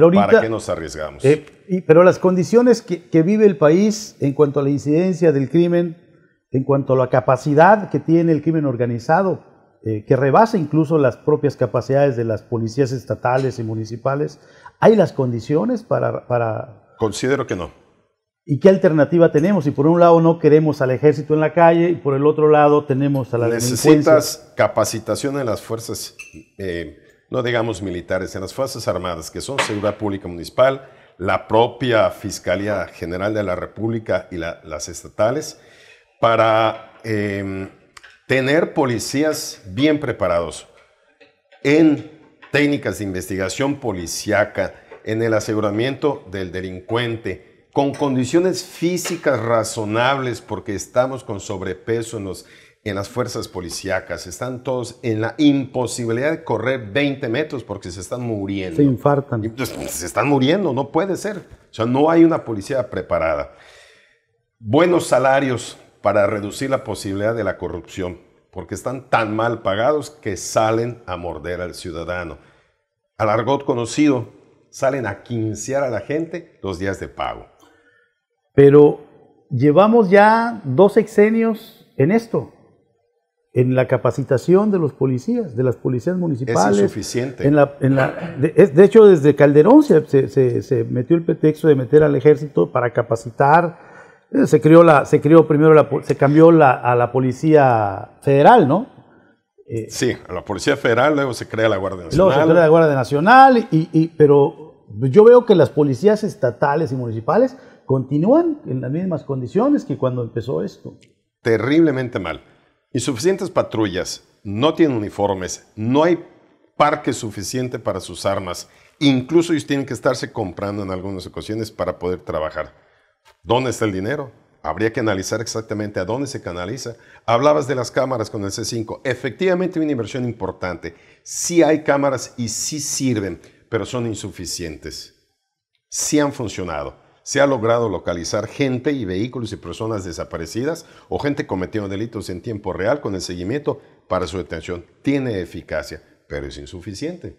¿Para qué nos arriesgamos? Eh, pero las condiciones que, vive el país en cuanto a la incidencia del crimen, en cuanto a la capacidad que tiene el crimen organizado, eh, que rebasa incluso las propias capacidades de las policías estatales y municipales, ¿hay las condiciones para...? Considero que no. ¿Y qué alternativa tenemos? Si por un lado no queremos al ejército en la calle y por el otro lado tenemos a la Necesitas capacitación en las fuerzas eh, no digamos militares, en las Fuerzas Armadas, que son Seguridad Pública Municipal, la propia Fiscalía General de la República y las estatales, para em, tener policías bien preparados en técnicas de investigación policiaca, en el aseguramiento del delincuente, con condiciones físicas razonables, porque estamos con sobrepeso en los en las fuerzas policíacas, están todos en la imposibilidad de correr 20 metros porque se están muriendo. Se infartan. Pues, se están muriendo, no puede ser. O sea, no hay una policía preparada. Buenos salarios para reducir la posibilidad de la corrupción, porque están tan mal pagados que salen a morder al ciudadano. Al argot conocido, salen a quincear a la gente los días de pago. Pero llevamos ya dos sexenios en esto en la capacitación de los policías, de las policías municipales. Es insuficiente. de, hecho, desde Calderón se, metió el pretexto de meter al ejército para capacitar. Eh, se creó, la, se creó primero, la, se cambió a la policía federal, ¿no? Eh, sí, a la policía federal, luego se crea la Guardia Nacional. Luego se crea la Guardia Nacional, y, pero yo veo que las policías estatales y municipales continúan en las mismas condiciones que cuando empezó esto. Terriblemente mal insuficientes patrullas, no tienen uniformes, no hay parque suficiente para sus armas, incluso ellos tienen que estarse comprando en algunas ocasiones para poder trabajar. ¿Dónde está el dinero? Habría que analizar exactamente a dónde se canaliza. Hablabas de las cámaras con el C5. Efectivamente, una inversión importante. Sí hay cámaras y sí sirven, pero son insuficientes. Sí han funcionado se ha logrado localizar gente y vehículos y personas desaparecidas o gente cometiendo delitos en tiempo real con el seguimiento para su detención. Tiene eficacia, pero es insuficiente.